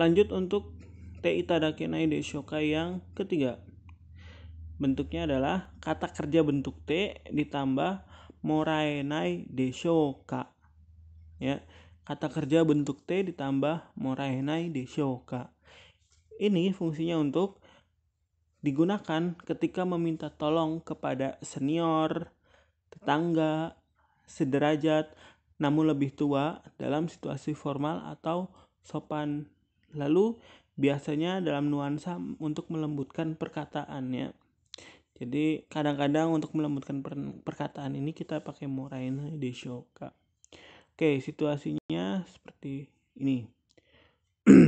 Lanjut untuk Te Itadakenai Deshoka yang ketiga. Bentuknya adalah kata kerja bentuk T ditambah Moraenai Deshoka. Ya, kata kerja bentuk T ditambah Moraenai Deshoka. Ini fungsinya untuk digunakan ketika meminta tolong kepada senior, tetangga, sederajat, namun lebih tua dalam situasi formal atau sopan Lalu biasanya dalam nuansa untuk melembutkan perkataannya. Jadi kadang-kadang untuk melembutkan per perkataan ini kita pakai moraina de shoka. Oke, situasinya seperti ini.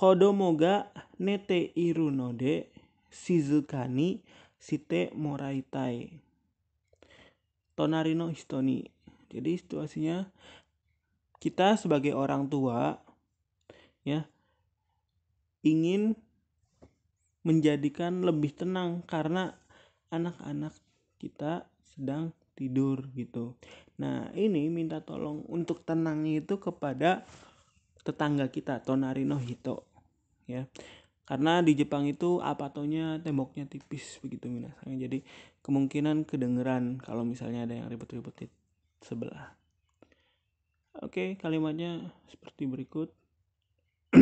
Kodomoga nete irunode shizukani site moraitai. Tonarino histoni. Jadi situasinya kita sebagai orang tua ya ingin menjadikan lebih tenang karena anak-anak kita sedang tidur gitu. Nah, ini minta tolong untuk tenang itu kepada tetangga kita Tonari no Hito ya. Karena di Jepang itu apatonya temboknya tipis begitu minasanya. Jadi kemungkinan kedengeran kalau misalnya ada yang ribet-ribet di sebelah. Oke, kalimatnya seperti berikut.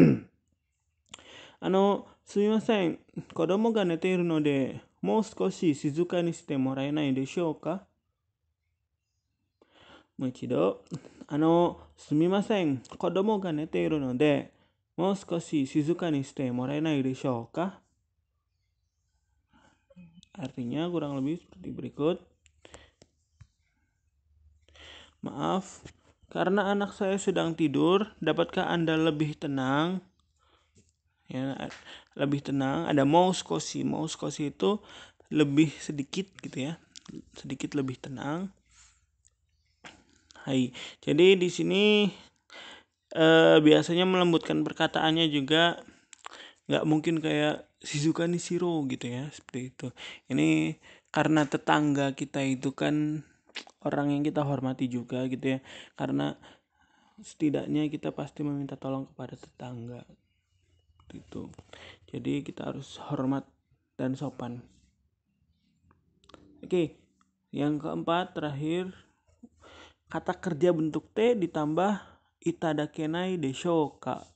あの、すみません。子供が寝ているので、もう少し静かにしてもらえないでしょうかもう一度。あの、すみません。子供が寝ているので、もう少し静かにしてもらえないでしょうか Artinya kurang lebih seperti berikut. Maaf, karena anak saya sedang tidur, dapatkah Anda lebih tenang? ya lebih tenang ada mouse kosi mouse kosi itu lebih sedikit gitu ya sedikit lebih tenang hai jadi di sini eh, biasanya melembutkan perkataannya juga nggak mungkin kayak Shizuka Nishiro gitu ya seperti itu ini karena tetangga kita itu kan orang yang kita hormati juga gitu ya karena setidaknya kita pasti meminta tolong kepada tetangga itu, jadi kita harus hormat dan sopan oke yang keempat terakhir kata kerja bentuk T ditambah itadakenai deshoka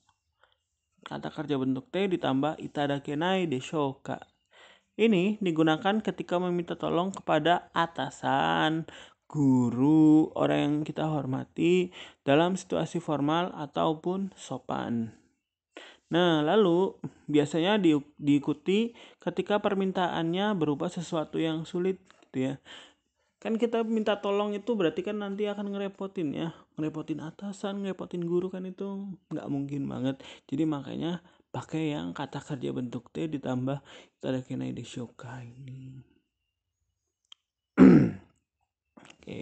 kata kerja bentuk T ditambah itadakenai deshoka ini digunakan ketika meminta tolong kepada atasan, guru, orang yang kita hormati dalam situasi formal ataupun sopan. Nah, lalu biasanya di, diikuti ketika permintaannya berupa sesuatu yang sulit gitu ya. Kan kita minta tolong itu berarti kan nanti akan ngerepotin ya. Ngerepotin atasan, ngerepotin guru kan itu nggak mungkin banget. Jadi makanya pakai yang kata kerja bentuk T ditambah kenai di shoka ini. Oke.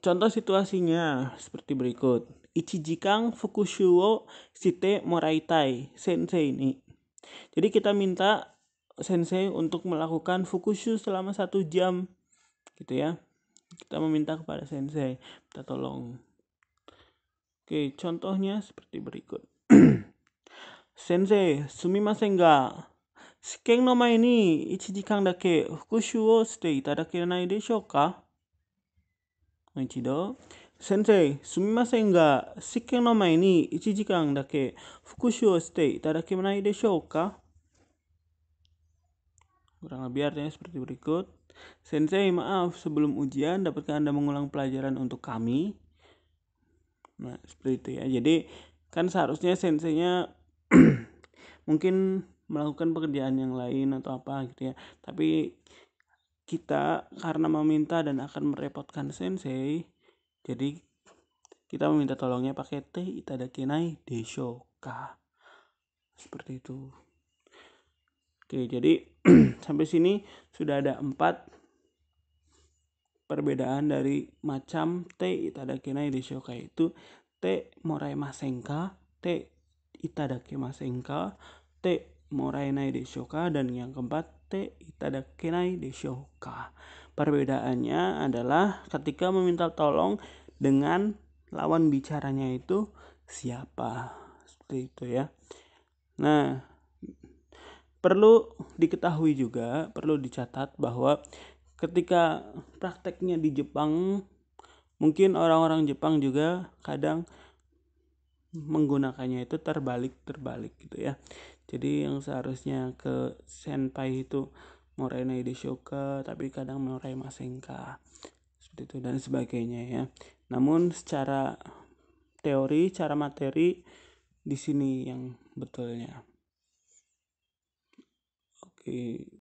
Contoh situasinya seperti berikut Ichijikang Fukushuo Shite Moraitai Sensei ini. Jadi kita minta sensei untuk melakukan fukushu selama satu jam gitu ya. Kita meminta kepada sensei, kita tolong. Oke, contohnya seperti berikut. sensei, sumimasen ga. Sekeng no mai ni ichijikan dake fukushu wo shite itadakenai desho ka? もう一度。Sensei, 先生、すみませんが、試験の前に1時間だけ復習をしていただけないでしょうか Kurang lebih artinya seperti berikut. Sensei, maaf, sebelum ujian dapatkah Anda mengulang pelajaran untuk kami? Nah, seperti itu ya. Jadi, kan seharusnya senseinya mungkin melakukan pekerjaan yang lain atau apa gitu ya. Tapi kita karena meminta dan akan merepotkan sensei, jadi kita meminta tolongnya pakai T itadakinai desho ka. Seperti itu. Oke, jadi sampai sini sudah ada empat perbedaan dari macam T itadakinai desho ka itu T morai masengka, T itadake masengka, T morai nai desho ka dan yang keempat T itadakenai desho ka. Perbedaannya adalah ketika meminta tolong dengan lawan bicaranya itu siapa. Seperti itu ya. Nah, perlu diketahui juga, perlu dicatat bahwa ketika prakteknya di Jepang mungkin orang-orang Jepang juga kadang menggunakannya itu terbalik terbalik gitu ya jadi yang seharusnya ke senpai itu Morai Naideshoka tapi kadang Morai Masenka seperti itu dan sebagainya ya namun secara teori cara materi di sini yang betulnya oke